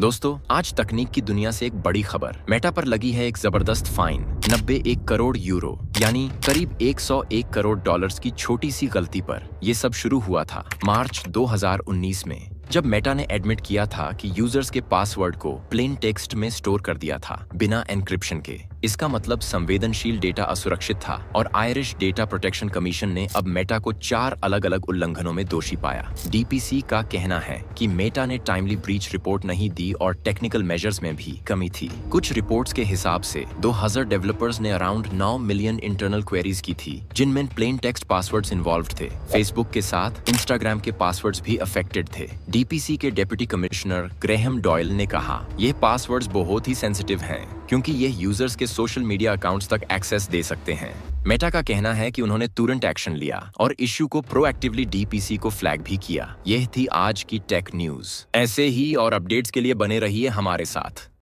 दोस्तों आज तकनीक की दुनिया से एक बड़ी खबर मेटा पर लगी है एक जबरदस्त फाइन नब्बे एक करोड़ यूरो यानी करीब 101 करोड़ डॉलर्स की छोटी सी गलती पर ये सब शुरू हुआ था मार्च 2019 में जब मेटा ने एडमिट किया था कि यूजर्स के पासवर्ड को प्लेन टेक्स्ट में स्टोर कर दिया था बिना एनक्रिप्शन के इसका मतलब संवेदनशील डेटा असुरक्षित था और आयरिश डेटा प्रोटेक्शन कमीशन ने अब मेटा को चार अलग अलग उल्लंघनों में दोषी पाया डीपीसी का कहना है कि मेटा ने टाइमली ब्रीच रिपोर्ट नहीं दी और टेक्निकल मेजर्स में भी कमी थी कुछ रिपोर्ट्स के हिसाब से 2000 डेवलपर्स ने अराउंड 9 मिलियन इंटरनल क्वेरीज की थी जिनमें प्लेन टेक्स्ट पासवर्ड इन्वॉल्व थे फेसबुक के साथ इंस्टाग्राम के पासवर्ड भी अफेक्टेड थे डीपीसी के डेप्यूटी कमिश्नर ग्रेहम डॉयल ने कहा यह पासवर्ड बहुत ही सेंसिटिव है क्योंकि ये यूजर्स के सोशल मीडिया अकाउंट्स तक एक्सेस दे सकते हैं मेटा का कहना है कि उन्होंने तुरंत एक्शन लिया और इश्यू को प्रोएक्टिवली डीपीसी को फ्लैग भी किया यह थी आज की टेक न्यूज ऐसे ही और अपडेट्स के लिए बने रहिए हमारे साथ